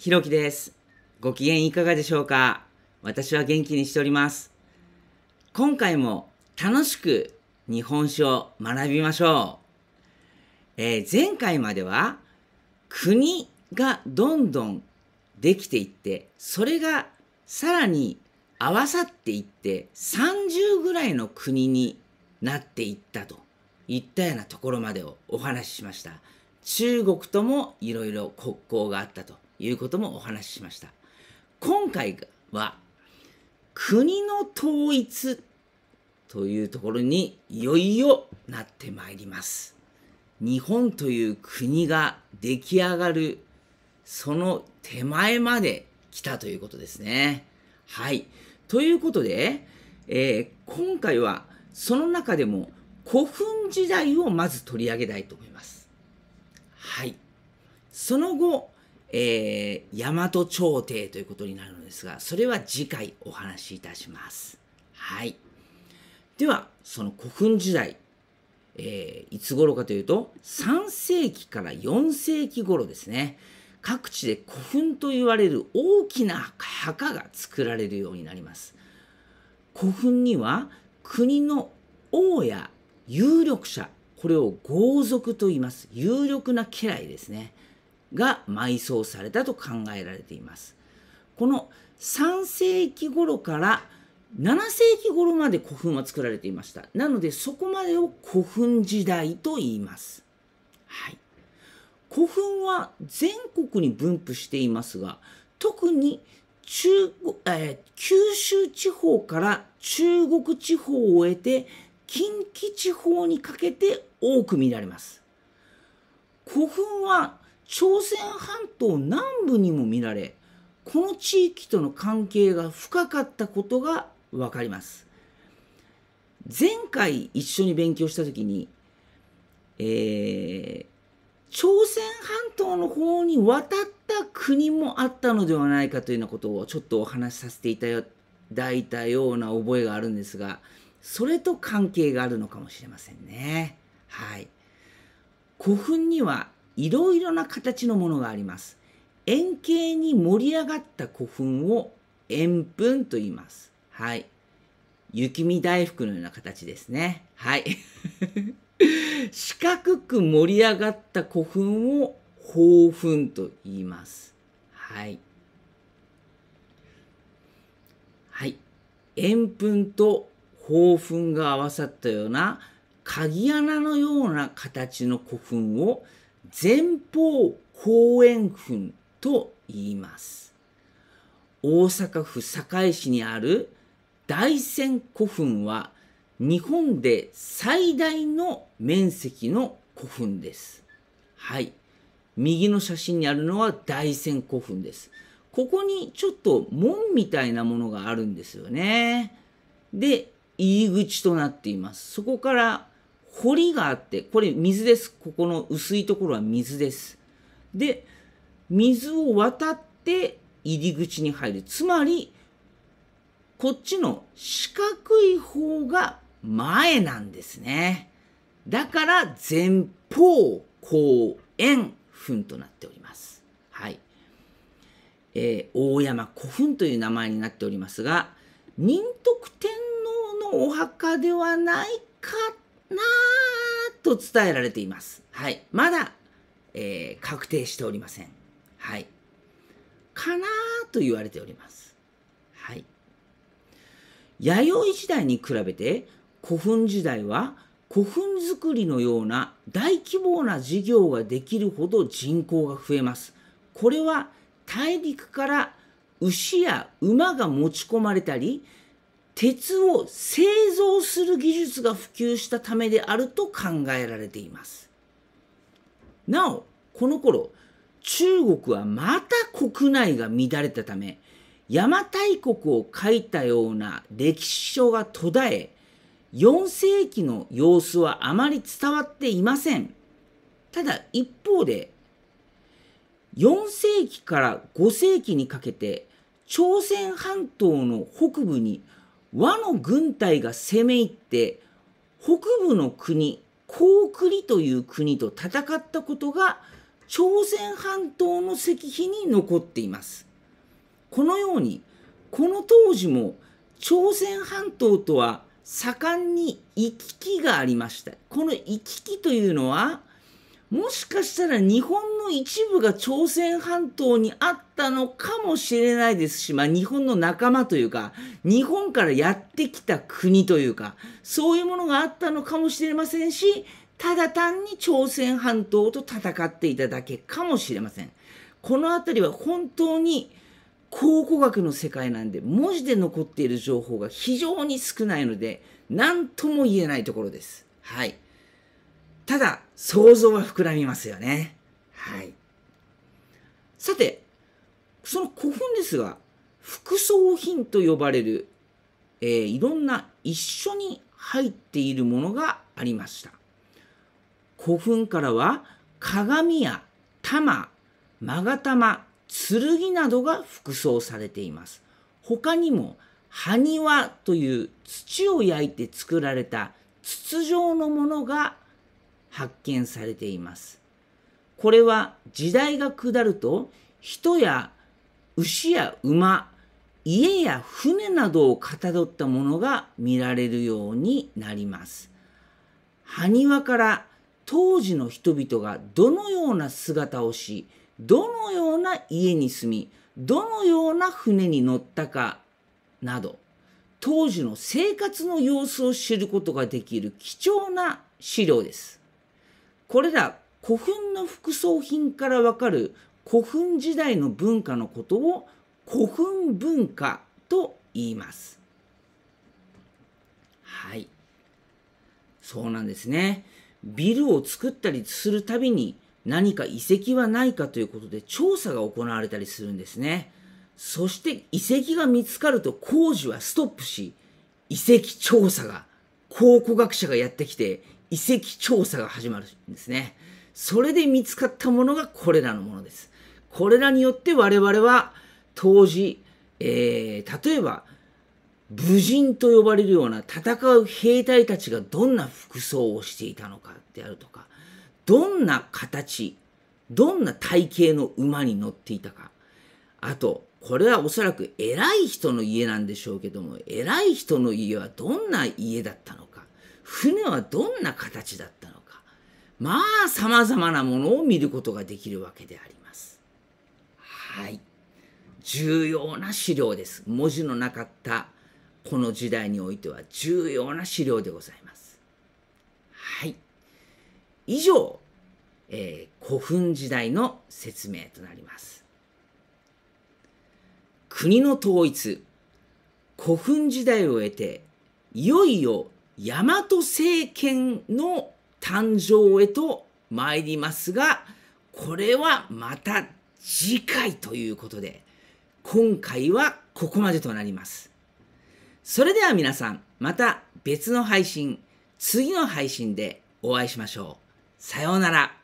ひろきです。ご機嫌いかがでしょうか私は元気にしております。今回も楽しく日本史を学びましょう。えー、前回までは国がどんどんできていって、それがさらに合わさっていって30ぐらいの国になっていったといったようなところまでをお話ししました。中国ともいろいろ国交があったと。いうこともお話ししました。今回は国の統一というところにいよいよなってまいります。日本という国が出来上がるその手前まで来たということですね。はい。ということで、えー、今回はその中でも古墳時代をまず取り上げたいと思います。はい。その後、えー、大和朝廷ということになるのですが、それは次回お話しいたします。はい。では、その古墳時代、えー、いつ頃かというと、3世紀から4世紀頃ですね。各地で古墳と言われる大きな墓が作られるようになります。古墳には国の王や有力者、これを豪族と言います。有力な家来ですね。が埋葬されたと考えられています。この3世紀頃から7世紀頃まで古墳は作られていました。なのでそこまでを古墳時代と言います。はい、古墳は全国に分布していますが、特に中、えー、九州地方から中国地方をえて近畿地方にかけて多く見られます。古墳は朝鮮半島南部にも見られこの地域との関係が深かったことが分かります前回一緒に勉強した時に、えー、朝鮮半島の方に渡った国もあったのではないかというようなことをちょっとお話しさせていただいたような覚えがあるんですがそれと関係があるのかもしれませんね。はい、古墳にはいろいろな形のものがあります。円形に盛り上がった古墳を円墳と言います。はい。雪見大福のような形ですね。はい。四角く盛り上がった古墳を宝墳と言います。はい。はい。円墳と宝墳が合わさったような鍵穴のような形の古墳を前方後円墳と言います。大阪府堺市にある大仙古墳は日本で最大の面積の古墳です。はい。右の写真にあるのは大仙古墳です。ここにちょっと門みたいなものがあるんですよね。で、入り口となっています。そこから堀があって、これ水です。ここの薄いところは水です。で、水を渡って入り口に入る。つまり、こっちの四角い方が前なんですね。だから前方後円墳となっております。はい。えー、大山古墳という名前になっておりますが、仁徳天皇のお墓ではないなーと伝えられています。はい。まだ、えー、確定しておりません。はい。かなーと言われております。はい。弥生時代に比べて古墳時代は古墳作りのような大規模な事業ができるほど人口が増えます。これは大陸から牛や馬が持ち込まれたり鉄を製造する技術が普及したためであると考えられています。なお、この頃、中国はまた国内が乱れたため、邪馬台国を書いたような歴史書が途絶え、4世紀の様子はあまり伝わっていません。ただ一方で、4世紀から5世紀にかけて、朝鮮半島の北部に和の軍隊が攻め入って北部の国高句麗という国と戦ったことが朝鮮半島の石碑に残っています。このようにこの当時も朝鮮半島とは盛んに行き来がありました。この行き来というのはもしかしたら日本の一部が朝鮮半島にあったのかもしれないですし、まあ日本の仲間というか、日本からやってきた国というか、そういうものがあったのかもしれませんし、ただ単に朝鮮半島と戦っていただけかもしれません。このあたりは本当に考古学の世界なんで、文字で残っている情報が非常に少ないので、何とも言えないところです。はい。ただ、想像は膨らみますよね。はい。さて、その古墳ですが、副葬品と呼ばれる、えー、いろんな一緒に入っているものがありました。古墳からは鏡や玉、勾玉、剣などが服装されています。他にも、埴輪という土を焼いて作られた筒状のものが発見されています。これは時代が下ると人や牛や馬、家や船などをかたどったものが見られるようになります。埴輪から当時の人々がどのような姿をし、どのような家に住み、どのような船に乗ったかなど、当時の生活の様子を知ることができる貴重な資料です。これら古墳の副葬品からわかる古墳時代の文化のことを古墳文化と言います。はい。そうなんですね。ビルを作ったりするたびに何か遺跡はないかということで調査が行われたりするんですね。そして遺跡が見つかると工事はストップし、遺跡調査が考古学者がやってきて遺跡調査が始まるんですね。それで見つかったものがこれらのものです。これらによって我々は当時、えー、例えば武人と呼ばれるような戦う兵隊たちがどんな服装をしていたのかであるとか、どんな形、どんな体型の馬に乗っていたか。あと、これはおそらく偉い人の家なんでしょうけども、偉い人の家はどんな家だったのか。船はどんな形だったのかまあさまざまなものを見ることができるわけであります。はい重要な資料です。文字のなかったこの時代においては重要な資料でございます。はい。以上、えー、古墳時代の説明となります。国の統一。古墳時代を経て、いよいよ大和政権の誕生へと参りますが、これはまた次回ということで、今回はここまでとなります。それでは皆さん、また別の配信、次の配信でお会いしましょう。さようなら。